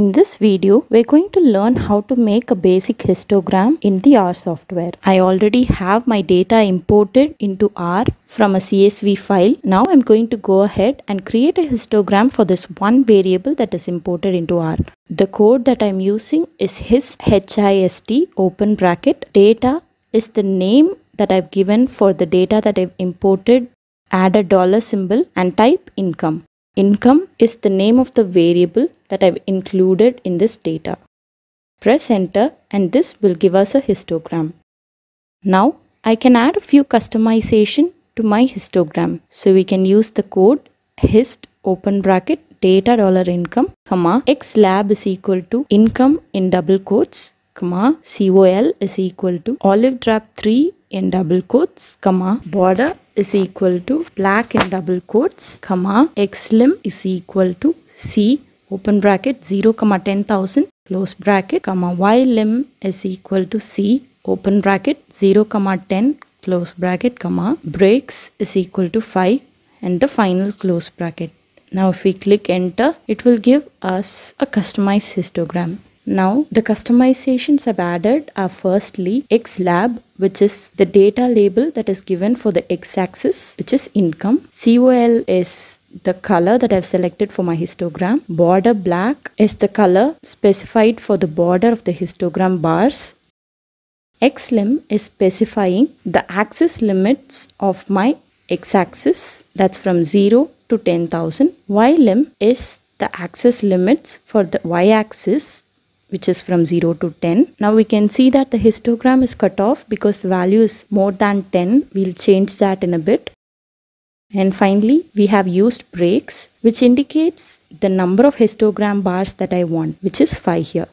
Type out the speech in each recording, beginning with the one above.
In this video, we're going to learn how to make a basic histogram in the R software. I already have my data imported into R from a CSV file. Now I'm going to go ahead and create a histogram for this one variable that is imported into R. The code that I'm using is hist hist open bracket data is the name that I've given for the data that I've imported add a dollar symbol and type income. Income is the name of the variable that I've included in this data. Press enter and this will give us a histogram. Now I can add a few customization to my histogram. So we can use the code hist open bracket data dollar income comma x lab is equal to income in double quotes comma col is equal to olive drop 3 in double quotes comma border is equal to black in double quotes comma xlim is equal to c open bracket 0 comma 10000 close bracket comma ylim is equal to c open bracket 0 comma 10 close bracket comma breaks is equal to 5 and the final close bracket now if we click enter it will give us a customized histogram now the customizations I've added are firstly XLab which is the data label that is given for the x-axis which is income. COL is the color that I've selected for my histogram. Border black is the color specified for the border of the histogram bars. Xlim is specifying the axis limits of my x-axis that's from 0 to 10,000. Ylim is the axis limits for the y-axis which is from 0 to 10. Now we can see that the histogram is cut off because the value is more than 10. We'll change that in a bit. And finally, we have used breaks, which indicates the number of histogram bars that I want, which is 5 here.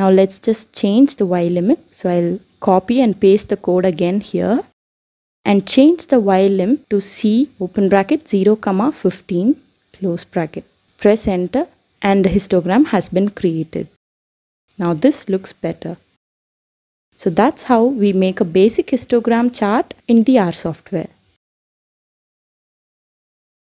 Now let's just change the Y limit. So I'll copy and paste the code again here and change the y limb to C open bracket 0 comma 15 close bracket. Press enter and the histogram has been created. Now this looks better. So that's how we make a basic histogram chart in the R software.